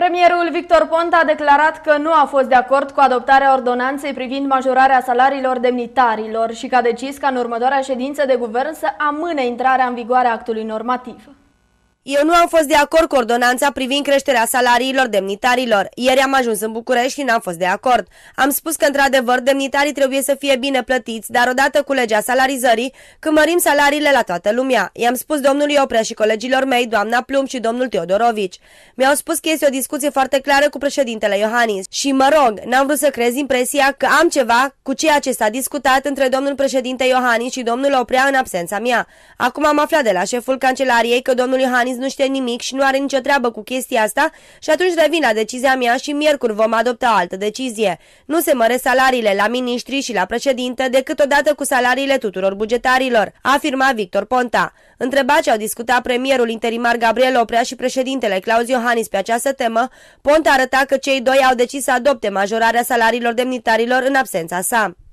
Premierul Victor Ponta a declarat că nu a fost de acord cu adoptarea ordonanței privind majorarea salariilor demnitarilor și că a decis ca în următoarea ședință de guvern să amâne intrarea în vigoare a actului normativ. Eu nu am fost de acord cu ordonanța privind creșterea salariilor demnitarilor. Ieri am ajuns în București și n-am fost de acord. Am spus că, într-adevăr, demnitarii trebuie să fie bine plătiți, dar odată cu legea salarizării, când mărim salariile la toată lumea. I-am spus domnului Oprea și colegilor mei, doamna Plum și domnul Teodorovici. Mi-au spus că este o discuție foarte clară cu președintele Iohannis. Și mă rog, n-am vrut să crez impresia că am ceva cu ceea ce s-a discutat între domnul președinte Iohannis și domnul Oprea în absența mea. Acum am aflat de la șeful cancelariei că domnul Iohannis nu știe nimic și nu are nicio treabă cu chestia asta și atunci revin la decizia mea și miercuri vom adopta altă decizie. Nu se măresc salariile la miniștri și la președinte decât odată cu salariile tuturor bugetarilor, a afirmat Victor Ponta. Întrebat ce au discutat premierul interimar Gabriel Oprea și președintele Claus Iohannis pe această temă, Ponta arăta că cei doi au decis să adopte majorarea salariilor demnitarilor în absența sa.